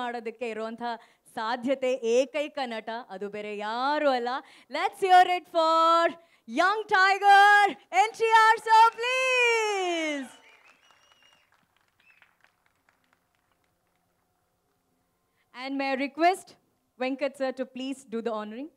ಮಾಡೋದಕ್ಕೆ ಇರುವಂಥ ಸಾಧ್ಯತೆ ಏಕೈಕ ನಟ ಅದು ಬೇರೆ ಯಾರು ಅಲ್ಲ let's your it for young tiger N R so please and my request Venkat sir to please do the honouring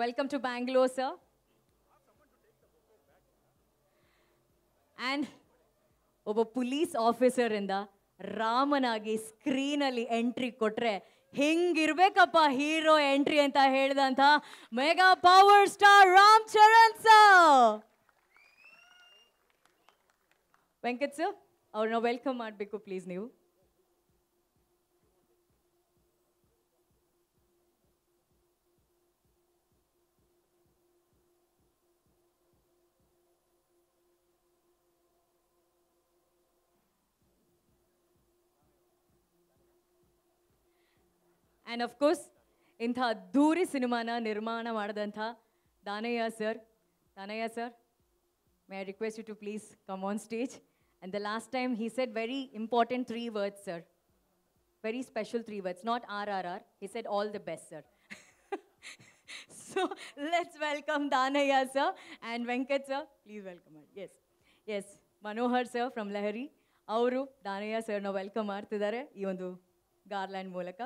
Welcome to Bangalore, sir. And ಒಬ್ಬ ಪೊಲೀಸ್ ಆಫೀಸರಿಂದ ರಾಮನಾಗಿ ಸ್ಕ್ರೀನಲ್ಲಿ ಎಂಟ್ರಿ ಕೊಟ್ಟರೆ ಹಿಂಗಿರ್ಬೇಕಪ್ಪ ಹೀರೋ ಎಂಟ್ರಿ ಅಂತ ಹೇಳಿದಂತ mega power star Ram Charan sir Venkat sir ಅವ್ರನ್ನ welcome ಮಾಡಬೇಕು ಪ್ಲೀಸ್ ನೀವು ಆ್ಯಂಡ್ ಅಫ್ಕೋರ್ಸ್ ಇಂಥ ಅದ್ಧೂರಿ ಸಿನಿಮಾನ ನಿರ್ಮಾಣ ಮಾಡಿದಂಥ Danayya sir Danayya sir may I request you to please come on stage and the last time he said very important three words sir very special three words not R R R he said all the best sir so let's welcome Danayya sir and Venkat sir please welcome S S Manohar sir from Lahari ಅವರು ದಾನಯ್ಯ ಸರ್ನ welcome ಮಾಡ್ತಿದ್ದಾರೆ ಈ ಒಂದು garland ಮೂಲಕ